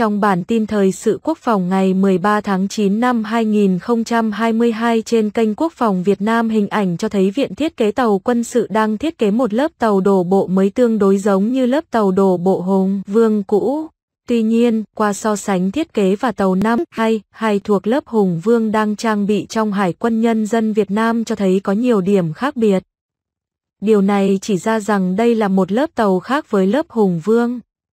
Trong bản tin thời sự quốc phòng ngày 13 tháng 9 năm 2022 trên kênh Quốc phòng Việt Nam hình ảnh cho thấy Viện Thiết kế Tàu Quân sự đang thiết kế một lớp tàu đổ bộ mới tương đối giống như lớp tàu đổ bộ Hồng Vương cũ. Tuy nhiên, qua so sánh thiết kế và tàu năm hay hay thuộc lớp Hùng Vương đang trang bị trong Hải quân nhân dân Việt Nam cho thấy có nhiều điểm khác biệt. Điều này chỉ ra rằng đây là một lớp tàu khác với lớp Hùng Vương.